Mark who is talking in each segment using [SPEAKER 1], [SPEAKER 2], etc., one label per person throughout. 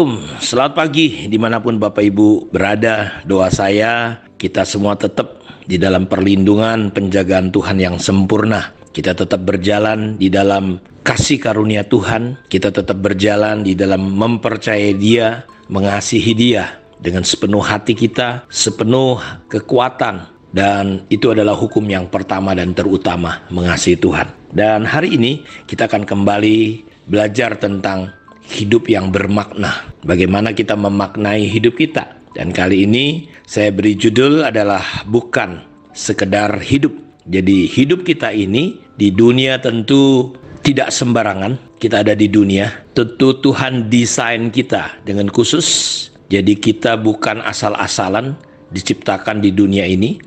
[SPEAKER 1] Assalamualaikum selamat pagi dimanapun Bapak Ibu berada. Doa saya, kita semua tetap di dalam perlindungan penjagaan Tuhan yang sempurna. Kita tetap berjalan di dalam kasih karunia Tuhan. Kita tetap berjalan di dalam mempercayai Dia, mengasihi Dia dengan sepenuh hati kita, sepenuh kekuatan. Dan itu adalah hukum yang pertama dan terutama, mengasihi Tuhan. Dan hari ini kita akan kembali belajar tentang hidup yang bermakna. Bagaimana kita memaknai hidup kita? Dan kali ini saya beri judul adalah bukan sekedar hidup. Jadi hidup kita ini di dunia tentu tidak sembarangan. Kita ada di dunia, tentu Tuhan desain kita dengan khusus. Jadi kita bukan asal-asalan diciptakan di dunia ini.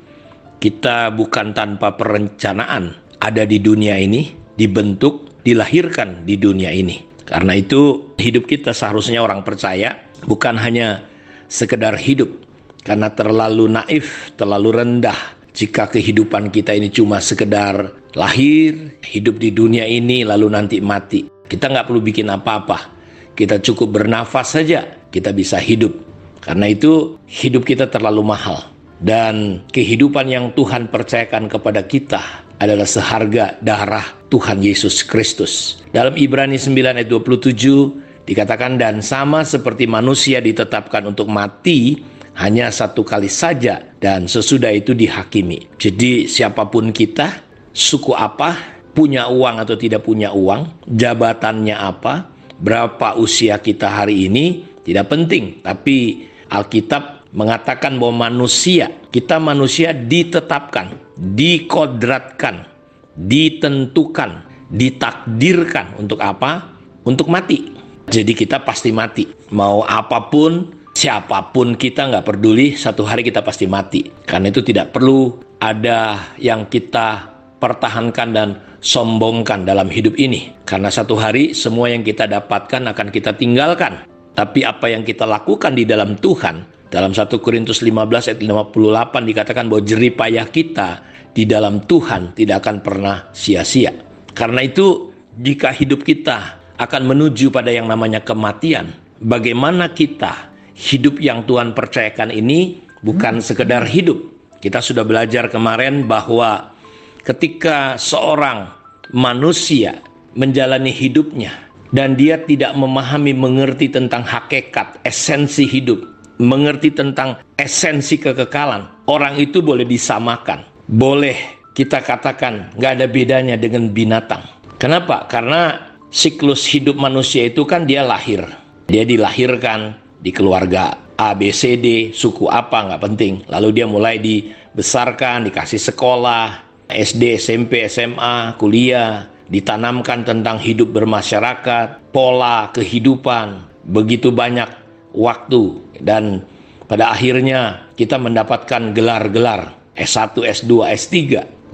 [SPEAKER 1] Kita bukan tanpa perencanaan ada di dunia ini, dibentuk, dilahirkan di dunia ini. Karena itu hidup kita seharusnya orang percaya bukan hanya sekedar hidup karena terlalu naif, terlalu rendah jika kehidupan kita ini cuma sekedar lahir, hidup di dunia ini lalu nanti mati. Kita nggak perlu bikin apa-apa. Kita cukup bernafas saja, kita bisa hidup. Karena itu hidup kita terlalu mahal dan kehidupan yang Tuhan percayakan kepada kita adalah seharga darah Tuhan Yesus Kristus. Dalam Ibrani 9 ayat 27 dikatakan dan sama seperti manusia ditetapkan untuk mati hanya satu kali saja dan sesudah itu dihakimi. Jadi siapapun kita, suku apa, punya uang atau tidak punya uang, jabatannya apa, berapa usia kita hari ini tidak penting, tapi Alkitab mengatakan bahwa manusia, kita manusia ditetapkan, dikodratkan, ditentukan, ditakdirkan untuk apa? Untuk mati. Jadi kita pasti mati. Mau apapun, siapapun kita nggak peduli, satu hari kita pasti mati. Karena itu tidak perlu ada yang kita pertahankan dan sombongkan dalam hidup ini. Karena satu hari semua yang kita dapatkan akan kita tinggalkan. Tapi apa yang kita lakukan di dalam Tuhan dalam 1 Korintus 15 ayat 58 dikatakan bahwa jerih payah kita di dalam Tuhan tidak akan pernah sia-sia. Karena itu jika hidup kita akan menuju pada yang namanya kematian, bagaimana kita hidup yang Tuhan percayakan ini bukan sekedar hidup. Kita sudah belajar kemarin bahwa ketika seorang manusia menjalani hidupnya dan dia tidak memahami mengerti tentang hakikat esensi hidup mengerti tentang esensi kekekalan. Orang itu boleh disamakan, boleh kita katakan nggak ada bedanya dengan binatang. Kenapa? Karena siklus hidup manusia itu kan dia lahir, dia dilahirkan di keluarga A, B, C, D, suku apa nggak penting. Lalu dia mulai dibesarkan, dikasih sekolah, SD, SMP, SMA, kuliah, ditanamkan tentang hidup bermasyarakat, pola kehidupan, begitu banyak waktu dan pada akhirnya kita mendapatkan gelar-gelar S1, S2, S3.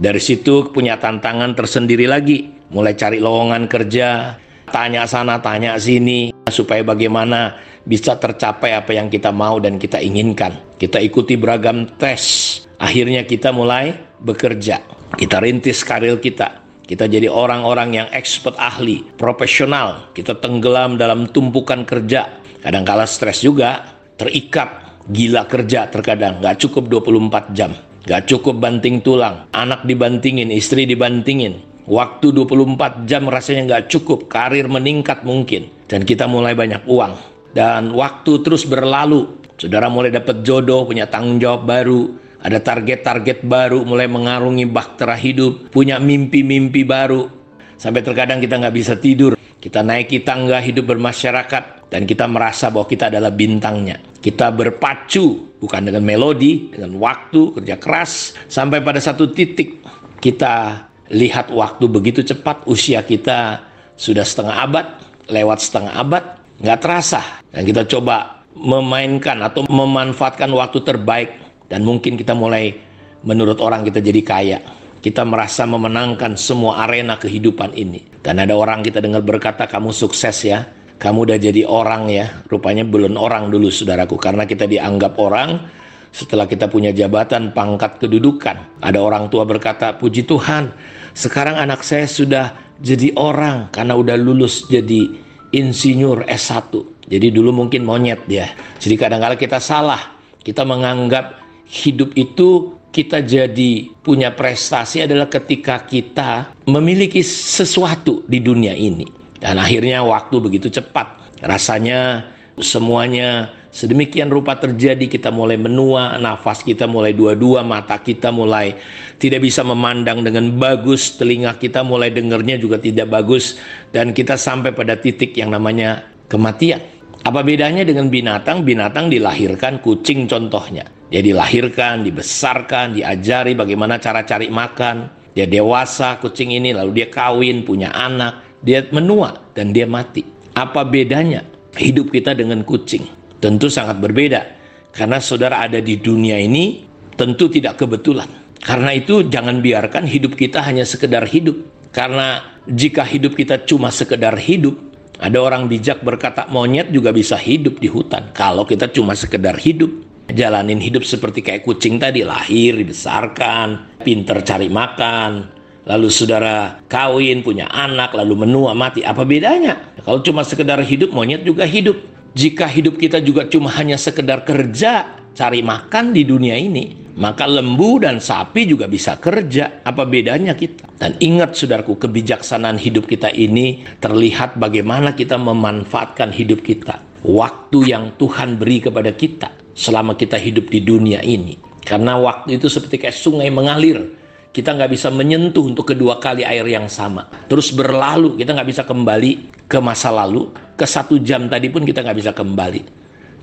[SPEAKER 1] Dari situ punya tantangan tersendiri lagi, mulai cari lowongan kerja, tanya sana, tanya sini, supaya bagaimana bisa tercapai apa yang kita mau dan kita inginkan. Kita ikuti beragam tes, akhirnya kita mulai bekerja. Kita rintis karir kita, kita jadi orang-orang yang expert ahli, profesional. Kita tenggelam dalam tumpukan kerja kadang kala stres juga, terikat, gila kerja terkadang, nggak cukup 24 jam. nggak cukup banting tulang, anak dibantingin, istri dibantingin, Waktu 24 jam rasanya nggak cukup, karir meningkat mungkin. Dan kita mulai banyak uang. Dan waktu terus berlalu. Saudara mulai dapat jodoh, punya tanggung jawab baru. Ada target-target baru, mulai mengarungi baktera hidup. Punya mimpi-mimpi baru. Sampai terkadang kita nggak bisa tidur. Kita naiki tangga hidup bermasyarakat dan kita merasa bahwa kita adalah bintangnya. Kita berpacu bukan dengan melodi, dengan waktu, kerja keras sampai pada satu titik kita lihat waktu begitu cepat usia kita sudah setengah abad, lewat setengah abad, nggak terasa. Dan kita coba memainkan atau memanfaatkan waktu terbaik dan mungkin kita mulai menurut orang kita jadi kaya. Kita merasa memenangkan semua arena kehidupan ini. Dan ada orang kita dengar berkata kamu sukses ya, kamu udah jadi orang ya. Rupanya belum orang dulu saudaraku karena kita dianggap orang setelah kita punya jabatan, pangkat, kedudukan. Ada orang tua berkata, "Puji Tuhan, sekarang anak saya sudah jadi orang karena udah lulus jadi insinyur S1." Jadi dulu mungkin monyet dia. Jadi kadang kadang kita salah. Kita menganggap hidup itu kita jadi punya prestasi adalah ketika kita memiliki sesuatu di dunia ini. Dan akhirnya waktu begitu cepat. Rasanya semuanya sedemikian rupa terjadi kita mulai menua, nafas kita mulai dua-dua, mata kita mulai tidak bisa memandang dengan bagus, telinga kita mulai dengernya juga tidak bagus dan kita sampai pada titik yang namanya kematian. Apa bedanya dengan binatang? Binatang dilahirkan kucing contohnya. Jadi ya, lahirkan, dibesarkan, diajari bagaimana cara cari makan, dia ya, dewasa kucing ini lalu dia kawin, punya anak, dia menua dan dia mati. Apa bedanya hidup kita dengan kucing? Tentu sangat berbeda. Karena saudara ada di dunia ini tentu tidak kebetulan. Karena itu jangan biarkan hidup kita hanya sekedar hidup. Karena jika hidup kita cuma sekedar hidup, ada orang bijak berkata monyet juga bisa hidup di hutan kalau kita cuma sekedar hidup jalanin hidup seperti kayak kucing tadi lahir dibesarkan pinter cari makan lalu saudara kawin punya anak lalu menua mati apa bedanya kalau cuma sekedar hidup monyet juga hidup jika hidup kita juga cuma hanya sekedar kerja cari makan di dunia ini maka lembu dan sapi juga bisa kerja apa bedanya kita dan ingat saudaraku kebijaksanaan hidup kita ini terlihat bagaimana kita memanfaatkan hidup kita waktu yang Tuhan beri kepada kita selama kita hidup di dunia ini. Karena waktu itu seperti kayak sungai mengalir. Kita nggak bisa menyentuh untuk kedua kali air yang sama. Terus berlalu, kita nggak bisa kembali ke masa lalu. Ke satu jam tadi pun kita nggak bisa kembali.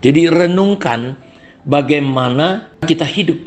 [SPEAKER 1] Jadi renungkan bagaimana kita hidup.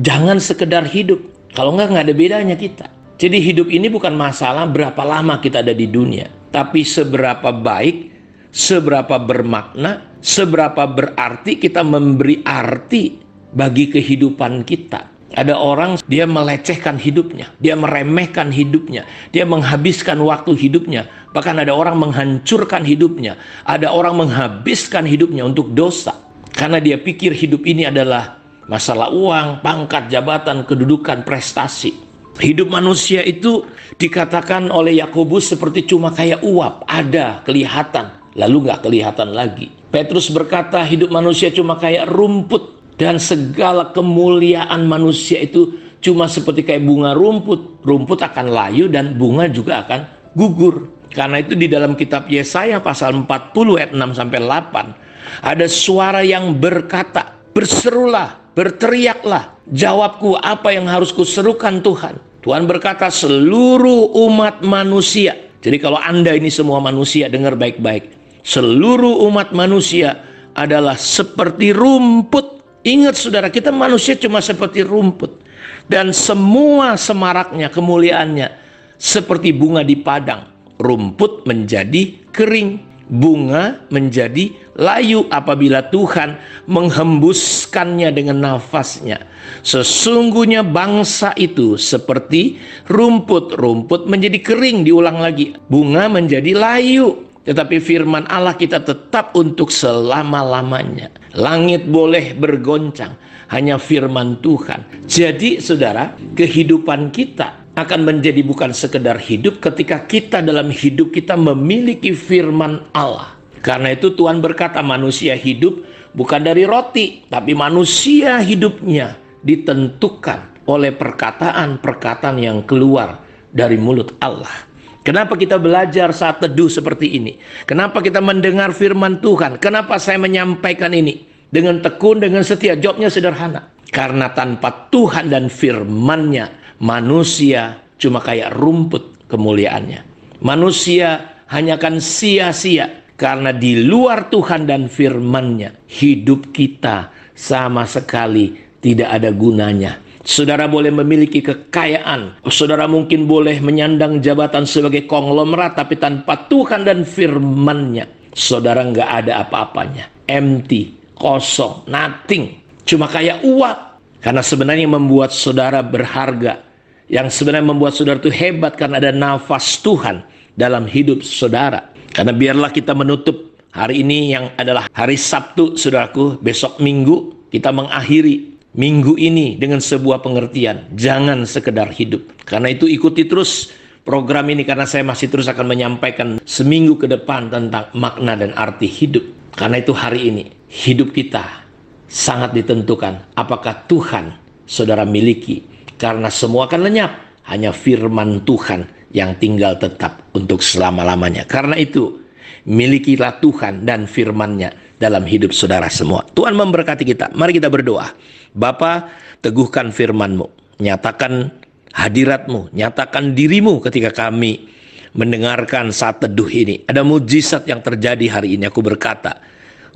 [SPEAKER 1] Jangan sekedar hidup. Kalau nggak, nggak ada bedanya kita. Jadi hidup ini bukan masalah berapa lama kita ada di dunia. Tapi seberapa baik seberapa bermakna, seberapa berarti kita memberi arti bagi kehidupan kita. Ada orang dia melecehkan hidupnya, dia meremehkan hidupnya, dia menghabiskan waktu hidupnya, bahkan ada orang menghancurkan hidupnya, ada orang menghabiskan hidupnya untuk dosa. Karena dia pikir hidup ini adalah masalah uang, pangkat, jabatan, kedudukan, prestasi. Hidup manusia itu dikatakan oleh Yakobus seperti cuma kayak uap, ada kelihatan, lalu nggak kelihatan lagi. Petrus berkata, hidup manusia cuma kayak rumput dan segala kemuliaan manusia itu cuma seperti kayak bunga rumput. Rumput akan layu dan bunga juga akan gugur. Karena itu di dalam kitab Yesaya pasal 40 ayat 6 sampai 8 ada suara yang berkata, "Berserulah, berteriaklah, jawabku apa yang harus kuserukan Tuhan." Tuhan berkata, "Seluruh umat manusia jadi kalau Anda ini semua manusia dengar baik-baik seluruh umat manusia adalah seperti rumput. Ingat saudara, kita manusia cuma seperti rumput. Dan semua semaraknya, kemuliaannya seperti bunga di padang. Rumput menjadi kering, bunga menjadi layu apabila Tuhan menghembuskannya dengan nafasnya. Sesungguhnya bangsa itu seperti rumput, rumput menjadi kering diulang lagi, bunga menjadi layu. Tetapi firman Allah kita tetap untuk selama-lamanya. Langit boleh bergoncang, hanya firman Tuhan. Jadi saudara, kehidupan kita akan menjadi bukan sekedar hidup ketika kita dalam hidup kita memiliki firman Allah. Karena itu Tuhan berkata manusia hidup bukan dari roti, tapi manusia hidupnya ditentukan oleh perkataan-perkataan yang keluar dari mulut Allah. Kenapa kita belajar saat teduh seperti ini? Kenapa kita mendengar firman Tuhan? Kenapa saya menyampaikan ini? Dengan tekun, dengan setia. Jawabnya sederhana. Karena tanpa Tuhan dan firmannya, manusia cuma kayak rumput kemuliaannya. Manusia hanya akan sia-sia. Karena di luar Tuhan dan firmannya, hidup kita sama sekali tidak ada gunanya Saudara boleh memiliki kekayaan. Saudara mungkin boleh menyandang jabatan sebagai konglomerat, tapi tanpa Tuhan dan firmannya, saudara nggak ada apa-apanya. Empty, kosong, nothing. Cuma kayak uap. Karena sebenarnya membuat saudara berharga. Yang sebenarnya membuat saudara itu hebat karena ada nafas Tuhan dalam hidup saudara. Karena biarlah kita menutup hari ini yang adalah hari Sabtu, saudaraku. Besok Minggu kita mengakhiri minggu ini dengan sebuah pengertian. Jangan sekedar hidup. Karena itu ikuti terus program ini karena saya masih terus akan menyampaikan seminggu ke depan tentang makna dan arti hidup. Karena itu hari ini hidup kita sangat ditentukan apakah Tuhan saudara miliki karena semua akan lenyap hanya firman Tuhan yang tinggal tetap untuk selama-lamanya. Karena itu milikilah Tuhan dan firman-Nya dalam hidup saudara semua. Tuhan memberkati kita. Mari kita berdoa. Bapa, teguhkan firman-Mu. Nyatakan hadirat-Mu. Nyatakan dirimu ketika kami mendengarkan saat teduh ini. Ada mujizat yang terjadi hari ini. Aku berkata,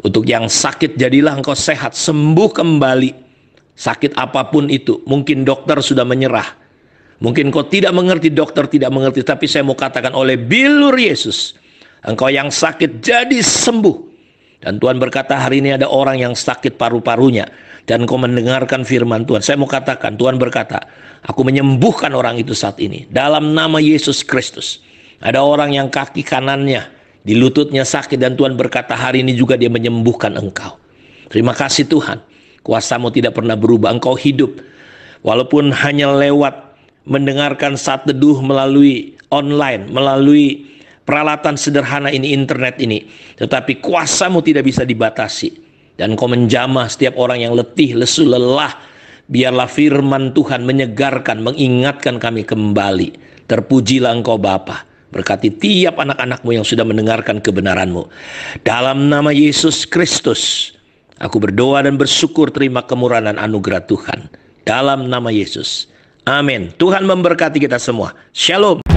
[SPEAKER 1] untuk yang sakit jadilah engkau sehat. Sembuh kembali. Sakit apapun itu. Mungkin dokter sudah menyerah. Mungkin kau tidak mengerti, dokter tidak mengerti. Tapi saya mau katakan oleh bilur Yesus. Engkau yang sakit jadi sembuh dan Tuhan berkata hari ini ada orang yang sakit paru-parunya. Dan kau mendengarkan firman Tuhan. Saya mau katakan Tuhan berkata. Aku menyembuhkan orang itu saat ini. Dalam nama Yesus Kristus. Ada orang yang kaki kanannya. Di lututnya sakit dan Tuhan berkata hari ini juga dia menyembuhkan engkau. Terima kasih Tuhan. Kuasamu tidak pernah berubah. Engkau hidup. Walaupun hanya lewat mendengarkan saat teduh melalui online. Melalui peralatan sederhana ini internet ini tetapi kuasamu tidak bisa dibatasi dan kau menjamah setiap orang yang letih lesu lelah biarlah firman Tuhan menyegarkan mengingatkan kami kembali terpujilah engkau Bapa berkati tiap anak-anakmu yang sudah mendengarkan kebenaranmu dalam nama Yesus Kristus aku berdoa dan bersyukur terima kemurahan dan anugerah Tuhan dalam nama Yesus amin Tuhan memberkati kita semua shalom